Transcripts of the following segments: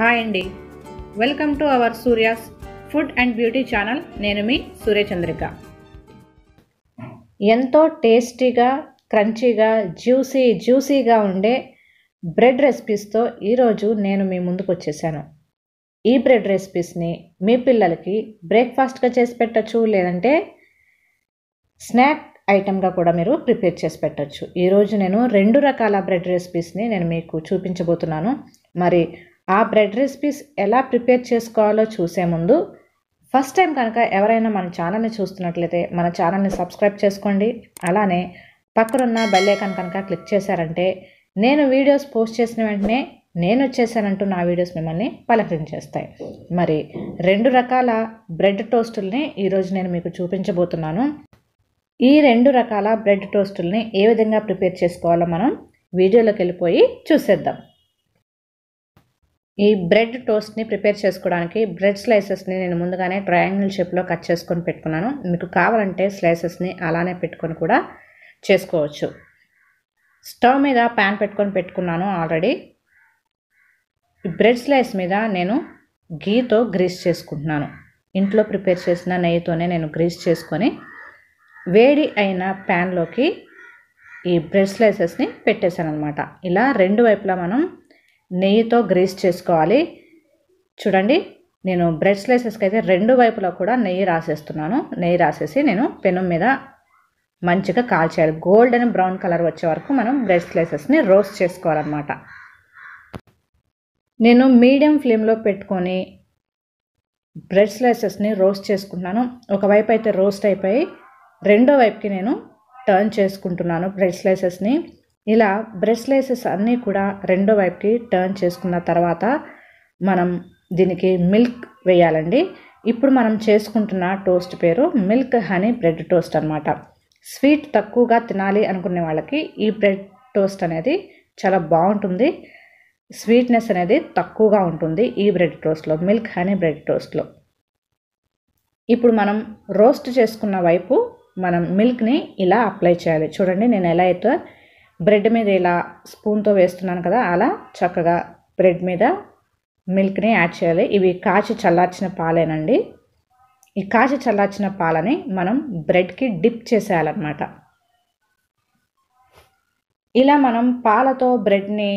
hi అండి welcome to our Surya's food and beauty channel నేను మీ సూర్య చంద్రిక ఎంతో టేస్టీగా క్రంచీగా జ్యూసీ జ్యూసీగా ఉండే బ్రెడ్ రెసిపీస్తో ఈరోజు నేను మీ ముందుకు వచ్చేసాను ఈ బ్రెడ్ రెసిపీస్ని మీ పిల్లలకి బ్రేక్ఫాస్ట్గా చేసి పెట్టచ్చు లేదంటే స్నాక్ ఐటెంగా కూడా మీరు ప్రిపేర్ చేసి పెట్టచ్చు ఈరోజు నేను రెండు రకాల బ్రెడ్ రెసిపీస్ని నేను మీకు చూపించబోతున్నాను మరి ఆ బ్రెడ్ రెసిపీస్ ఎలా ప్రిపేర్ చేసుకోవాలో చూసే ముందు ఫస్ట్ టైం కనుక ఎవరైనా మన ఛానల్ని చూస్తున్నట్లయితే మన ఛానల్ని సబ్స్క్రైబ్ చేసుకోండి అలానే పక్కనున్న బెల్ కనుక క్లిక్ చేశారంటే నేను వీడియోస్ పోస్ట్ చేసిన వెంటనే నేను వచ్చేసానంటూ నా వీడియోస్ మిమ్మల్ని పలకరించేస్తాయి మరి రెండు రకాల బ్రెడ్ టోస్టుల్ని ఈరోజు నేను మీకు చూపించబోతున్నాను ఈ రెండు రకాల బ్రెడ్ టోస్టుల్ని ఏ విధంగా ప్రిపేర్ చేసుకోవాలో మనం వీడియోలోకి వెళ్ళిపోయి చూసేద్దాం ఈ బ్రెడ్ టోస్ట్ని ప్రిపేర్ చేసుకోవడానికి బ్రెడ్ స్లైసెస్ని నేను ముందుగానే ట్రయాంగిల్ షేప్లో కట్ చేసుకొని పెట్టుకున్నాను మీకు కావాలంటే స్లైసెస్ని అలానే పెట్టుకొని కూడా చేసుకోవచ్చు స్టవ్ మీద ప్యాన్ పెట్టుకొని పెట్టుకున్నాను ఆల్రెడీ ఈ బ్రెడ్ స్లైస్ మీద నేను గీతో గ్రీస్ చేసుకుంటున్నాను ఇంట్లో ప్రిపేర్ చేసిన నెయ్యితోనే నేను గ్రీస్ చేసుకొని వేడి అయిన ప్యాన్లోకి ఈ బ్రెడ్ స్లైసెస్ని పెట్టేశాను అనమాట ఇలా రెండు వైపులా మనం నెయ్యితో గ్రీస్ చేసుకోవాలి చూడండి నేను బ్రెడ్ స్లైసెస్కి అయితే రెండు వైపులా కూడా నెయ్యి రాసేస్తున్నాను నెయ్యి రాసేసి నేను పెను మీద మంచిగా కాల్చేయాలి గోల్డెన్ బ్రౌన్ కలర్ వచ్చే వరకు మనం బ్రెడ్ స్లైసెస్ని రోస్ట్ చేసుకోవాలన్నమాట నేను మీడియం ఫ్లేమ్లో పెట్టుకొని బ్రెడ్ స్లైసెస్ని రోస్ట్ చేసుకుంటున్నాను ఒకవైపు అయితే రోస్ట్ అయిపోయి రెండో వైపుకి నేను టర్న్ చేసుకుంటున్నాను బ్రెడ్ స్లైసెస్ని ఇలా బ్రెస్లెసెస్ అన్నీ కూడా రెండో వైపుకి టర్న్ చేసుకున్న తర్వాత మనం దీనికి మిల్క్ వేయాలండి ఇప్పుడు మనం చేసుకుంటున్న టోస్ట్ పేరు మిల్క్ హనీ బ్రెడ్ టోస్ట్ అనమాట స్వీట్ తక్కువగా తినాలి అనుకునే వాళ్ళకి ఈ బ్రెడ్ టోస్ట్ అనేది చాలా బాగుంటుంది స్వీట్నెస్ అనేది తక్కువగా ఉంటుంది ఈ బ్రెడ్ టోస్ట్లో మిల్క్ హనీ బ్రెడ్ టోస్ట్లో ఇప్పుడు మనం రోస్ట్ చేసుకున్న వైపు మనం మిల్క్ని ఇలా అప్లై చేయాలి చూడండి నేను ఎలా అయితే బ్రెడ్ మీద ఇలా స్పూన్తో వేస్తున్నాను కదా అలా చక్కగా బ్రెడ్ మీద మిల్క్ని యాడ్ చేయాలి ఇవి కాచి చల్లార్చిన పాలేనండి ఈ కాచి చల్లార్చిన పాలని మనం బ్రెడ్కి డిప్ చేసేయాలన్నమాట ఇలా మనం పాలతో బ్రెడ్ని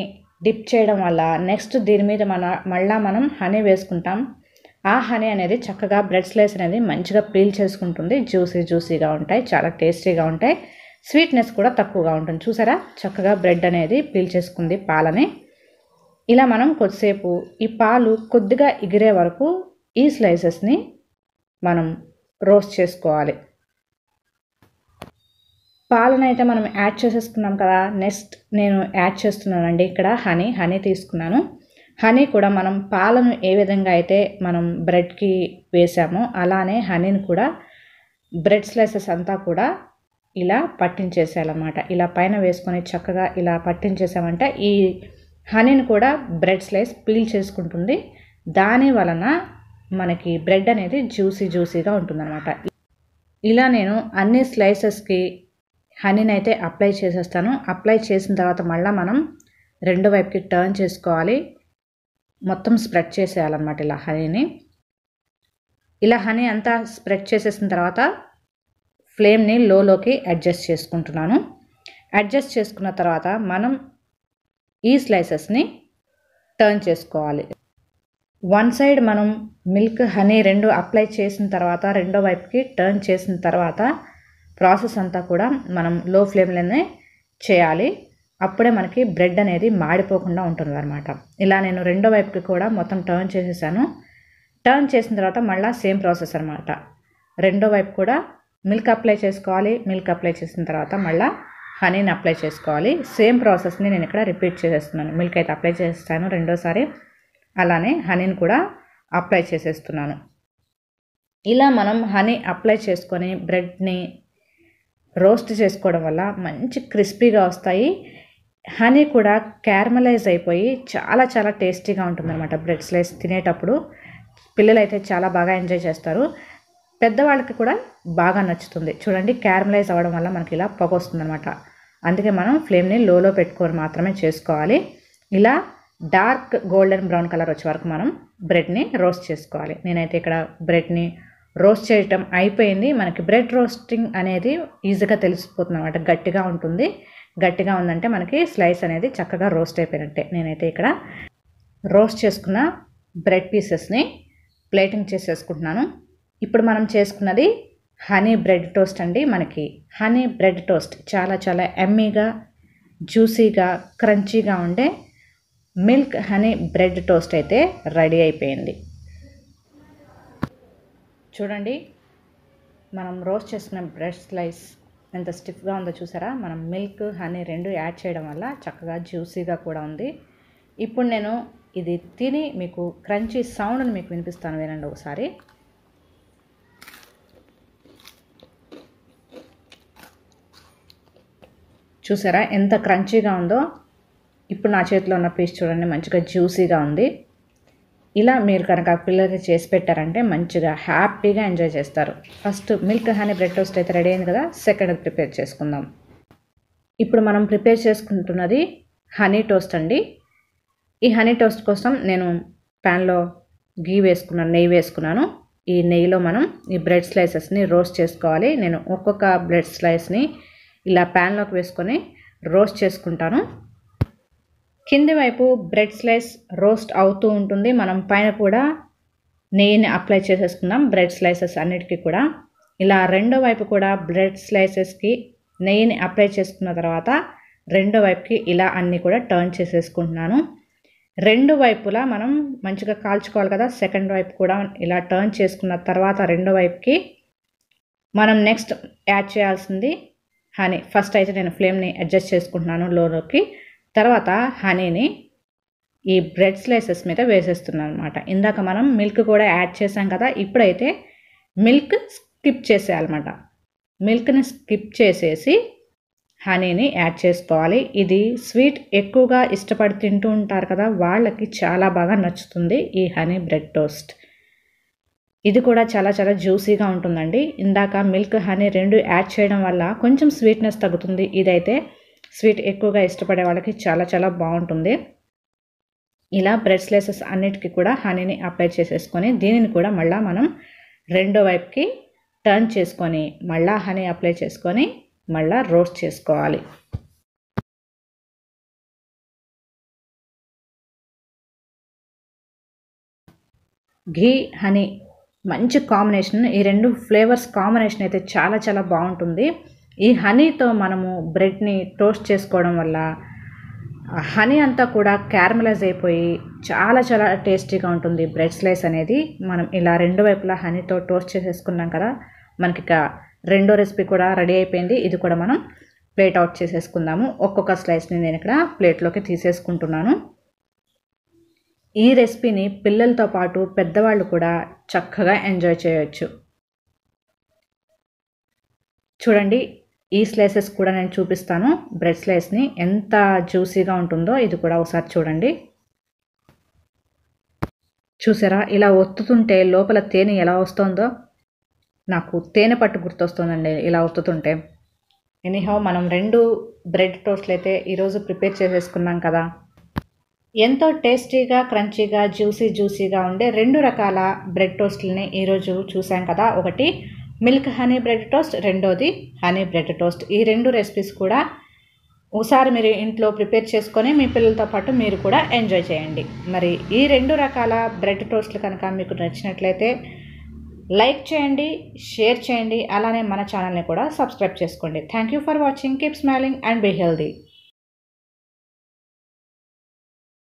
డిప్ చేయడం వల్ల నెక్స్ట్ దీని మీద మన మళ్ళా మనం హనీ వేసుకుంటాం ఆ హనీ అనేది చక్కగా బ్రెడ్ స్లైస్ అనేది మంచిగా పీల్ చేసుకుంటుంది జ్యూసీ జ్యూసీగా ఉంటాయి చాలా టేస్టీగా ఉంటాయి స్వీట్నెస్ కూడా తక్కువగా ఉంటుంది చూసారా చక్కగా బ్రెడ్ అనేది పీల్చేసుకుంది పాలని ఇలా మనం కొద్దిసేపు ఈ పాలు కొద్దిగా ఎగిరే వరకు ఈ స్లైసెస్ని మనం రోస్ట్ చేసుకోవాలి పాలను అయితే మనం యాడ్ చేసేసుకున్నాం కదా నెక్స్ట్ నేను యాడ్ చేస్తున్నానండి ఇక్కడ హనీ హనీ తీసుకున్నాను హనీ కూడా మనం పాలను ఏ విధంగా అయితే మనం బ్రెడ్కి వేసామో అలానే హనీని కూడా బ్రెడ్ స్లైసెస్ అంతా కూడా ఇలా పట్టించేసేయాలన్నమాట ఇలా పైన వేసుకొని చక్కగా ఇలా పట్టించేసామంటే ఈ హనీని కూడా బ్రెడ్ స్లైస్ పీల్ చేసుకుంటుంది దాని వలన మనకి బ్రెడ్ అనేది జ్యూసీ జ్యూసీగా ఉంటుందన్నమాట ఇలా నేను అన్ని స్లైసెస్కి హనీని అయితే అప్లై చేసేస్తాను అప్లై చేసిన తర్వాత మళ్ళీ మనం రెండు వైపుకి టర్న్ చేసుకోవాలి మొత్తం స్ప్రెడ్ చేసేయాలన్నమాట ఇలా హనీని ఇలా హనీ అంతా స్ప్రెడ్ చేసేసిన తర్వాత ఫ్లేమ్ని లోలోకి అడ్జస్ట్ చేసుకుంటున్నాను అడ్జస్ట్ చేసుకున్న తర్వాత మనం ఈ స్లైసెస్ని టర్న్ చేసుకోవాలి వన్ సైడ్ మనం మిల్క్ హనీ రెండు అప్లై చేసిన తర్వాత రెండో వైపుకి టర్న్ చేసిన తర్వాత ప్రాసెస్ అంతా కూడా మనం లో ఫ్లేమ్లోనే చేయాలి అప్పుడే మనకి బ్రెడ్ అనేది మాడిపోకుండా ఉంటుంది అనమాట ఇలా నేను రెండో వైపుకి కూడా మొత్తం టర్న్ చేసేసాను టర్న్ చేసిన తర్వాత మళ్ళీ సేమ్ ప్రాసెస్ అనమాట రెండో వైపు కూడా మిల్క్ అప్లై చేసుకోవాలి మిల్క్ అప్లై చేసిన తర్వాత మళ్ళీ హనీని అప్లై చేసుకోవాలి సేమ్ ప్రాసెస్ని నేను ఇక్కడ రిపీట్ చేసేస్తున్నాను మిల్క్ అయితే అప్లై చేస్తాను రెండోసారి అలానే హనీని కూడా అప్లై చేసేస్తున్నాను ఇలా మనం హనీ అప్లై చేసుకొని బ్రెడ్ని రోస్ట్ చేసుకోవడం వల్ల మంచి క్రిస్పీగా వస్తాయి హనీ కూడా క్యారమలైజ్ అయిపోయి చాలా చాలా టేస్టీగా ఉంటుందన్నమాట బ్రెడ్ స్లైస్ తినేటప్పుడు అయితే చాలా బాగా ఎంజాయ్ చేస్తారు పెద్దవాళ్ళకి కూడా బాగా నచ్చుతుంది చూడండి క్యారమలైజ్ అవ్వడం వల్ల మనకి ఇలా పొగ అనమాట అందుకే మనం ఫ్లేమ్ని లోలో పెట్టుకొని మాత్రమే చేసుకోవాలి ఇలా డార్క్ గోల్డెన్ బ్రౌన్ కలర్ వచ్చే వరకు మనం బ్రెడ్ని రోస్ట్ చేసుకోవాలి నేనైతే ఇక్కడ బ్రెడ్ని రోస్ట్ చేయటం అయిపోయింది మనకి బ్రెడ్ రోస్టింగ్ అనేది ఈజీగా తెలిసిపోతుంది అనమాట గట్టిగా ఉంటుంది గట్టిగా ఉందంటే మనకి స్లైస్ అనేది చక్కగా రోస్ట్ అయిపోయినట్టే నేనైతే ఇక్కడ రోస్ట్ చేసుకున్న బ్రెడ్ పీసెస్ని ప్లేటింగ్ చేసేసుకుంటున్నాను ఇప్పుడు మనం చేసుకున్నది హనీ బ్రెడ్ టోస్ట్ అండి మనకి హనీ బ్రెడ్ టోస్ట్ చాలా చాలా ఎమ్మీగా జ్యూసీగా క్రంచీగా ఉండే మిల్క్ హనీ బ్రెడ్ టోస్ట్ అయితే రెడీ అయిపోయింది చూడండి మనం రోస్ట్ చేసిన బ్రెడ్ స్లైస్ ఎంత స్టిఫ్గా ఉందో చూసారా మనం మిల్క్ హనీ రెండు యాడ్ చేయడం వల్ల చక్కగా జ్యూసీగా కూడా ఉంది ఇప్పుడు నేను ఇది తిని మీకు క్రంచీ సౌండ్ని మీకు వినిపిస్తాను వినండి ఒకసారి చూసారా ఎంత క్రంచీగా ఉందో ఇప్పుడు నా చేతిలో ఉన్న పీస్ చూడండి మంచిగా జ్యూసీగా ఉంది ఇలా మీరు కనుక పిల్లలకి చేసి పెట్టారంటే మంచిగా హ్యాపీగా ఎంజాయ్ చేస్తారు first milk honey bread toast అయితే రెడీ అయింది కదా సెకండ్ ప్రిపేర్ చేసుకుందాం ఇప్పుడు మనం ప్రిపేర్ చేసుకుంటున్నది హనీ టోస్ట్ అండి ఈ హనీ టోస్ట్ కోసం నేను ప్యాన్లో గీ వేసుకున్నాను నెయ్యి వేసుకున్నాను ఈ నెయ్యిలో మనం ఈ బ్రెడ్ స్లైసెస్ని రోస్ట్ చేసుకోవాలి నేను ఒక్కొక్క బ్రెడ్ స్లైస్ని ఇలా ప్యాన్లోకి వేసుకొని రోస్ట్ చేసుకుంటాను కింది వైపు బ్రెడ్ స్లైస్ రోస్ట్ అవుతూ ఉంటుంది మనం పైన కూడా నెయ్యిని అప్లై చేసేసుకుందాం బ్రెడ్ స్లైసెస్ అన్నిటికీ కూడా ఇలా రెండో వైపు కూడా బ్రెడ్ స్లైసెస్కి నెయ్యిని అప్లై చేసుకున్న తర్వాత రెండో వైపుకి ఇలా అన్నీ కూడా టర్న్ చేసేసుకుంటున్నాను రెండు వైపులా మనం మంచిగా కాల్చుకోవాలి కదా సెకండ్ వైపు కూడా ఇలా టర్న్ చేసుకున్న తర్వాత రెండో వైపుకి మనం నెక్స్ట్ యాడ్ చేయాల్సింది హనీ ఫస్ట్ అయితే నేను ఫ్లేమ్ని అడ్జస్ట్ చేసుకుంటున్నాను లోలోకి తర్వాత హనీని ఈ బ్రెడ్ స్లైసెస్ మీద వేసేస్తున్నాను అనమాట ఇందాక మనం మిల్క్ కూడా యాడ్ చేసాం కదా ఇప్పుడైతే మిల్క్ స్కిప్ చేసేయాలన్నమాట మిల్క్ని స్కిప్ చేసేసి హనీని యాడ్ చేసుకోవాలి ఇది స్వీట్ ఎక్కువగా ఇష్టపడి తింటూ ఉంటారు కదా వాళ్ళకి చాలా బాగా నచ్చుతుంది ఈ హనీ బ్రెడ్ టోస్ట్ ఇది కూడా చాలా చాలా జ్యూసీగా ఉంటుందండి ఇందాక మిల్క్ హనీ రెండు యాడ్ చేయడం వల్ల కొంచెం స్వీట్నెస్ తగ్గుతుంది ఇదైతే స్వీట్ ఎక్కువగా ఇష్టపడే వాళ్ళకి చాలా చాలా బాగుంటుంది ఇలా బ్రెడ్ స్లైసెస్ అన్నిటికీ కూడా హనీని అప్లై చేసేసుకొని దీనిని కూడా మళ్ళీ మనం రెండో వైపుకి టర్న్ చేసుకొని మళ్ళీ హనీ అప్లై చేసుకొని మళ్ళీ రోస్ట్ చేసుకోవాలి ఘీ హనీ మంచి కాంబినేషన్ ఈ రెండు ఫ్లేవర్స్ కాంబినేషన్ అయితే చాలా చాలా బాగుంటుంది ఈ హనీతో మనము బ్రెడ్ని టోస్ట్ చేసుకోవడం వల్ల హనీ అంతా కూడా క్యారమలైజ్ అయిపోయి చాలా చాలా టేస్టీగా ఉంటుంది బ్రెడ్ స్లైస్ అనేది మనం ఇలా రెండు వైపులా హనీతో టోస్ట్ చేసేసుకున్నాం కదా మనకి రెండో రెసిపీ కూడా రెడీ అయిపోయింది ఇది కూడా మనం ప్లేట్ అవుట్ చేసేసుకుందాము ఒక్కొక్క స్లైస్ని నేను ఇక్కడ ప్లేట్లోకి తీసేసుకుంటున్నాను ఈ రెసిపీని పిల్లలతో పాటు పెద్దవాళ్ళు కూడా చక్కగా ఎంజాయ్ చేయవచ్చు చూడండి ఈ స్లైసెస్ కూడా నేను చూపిస్తాను బ్రెడ్ స్లైస్ని ఎంత జ్యూసీగా ఉంటుందో ఇది కూడా ఒకసారి చూడండి చూసారా ఇలా ఒత్తుతుంటే లోపల తేనె ఎలా వస్తుందో నాకు తేనె పట్టు గుర్తొస్తుందండి ఇలా ఒత్తుతుంటే ఎనీహౌ మనం రెండు బ్రెడ్ టోస్ట్లు అయితే ఈరోజు ప్రిపేర్ చేసేసుకున్నాం కదా ఎంతో టేస్టీగా క్రంచీగా జ్యూసీ జ్యూసీగా ఉండే రెండు రకాల బ్రెడ్ టోస్ట్లని ఈరోజు చూసాం కదా ఒకటి మిల్క్ హనీ బ్రెడ్ టోస్ట్ రెండోది హనీ బ్రెడ్ టోస్ట్ ఈ రెండు రెసిపీస్ కూడా ఒకసారి మీరు ఇంట్లో ప్రిపేర్ చేసుకొని మీ పిల్లలతో పాటు మీరు కూడా ఎంజాయ్ చేయండి మరి ఈ రెండు రకాల బ్రెడ్ టోస్ట్లు కనుక మీకు నచ్చినట్లయితే లైక్ చేయండి షేర్ చేయండి అలానే మన ఛానల్ని కూడా సబ్స్క్రైబ్ చేసుకోండి thank you for watching keep smiling and be healthy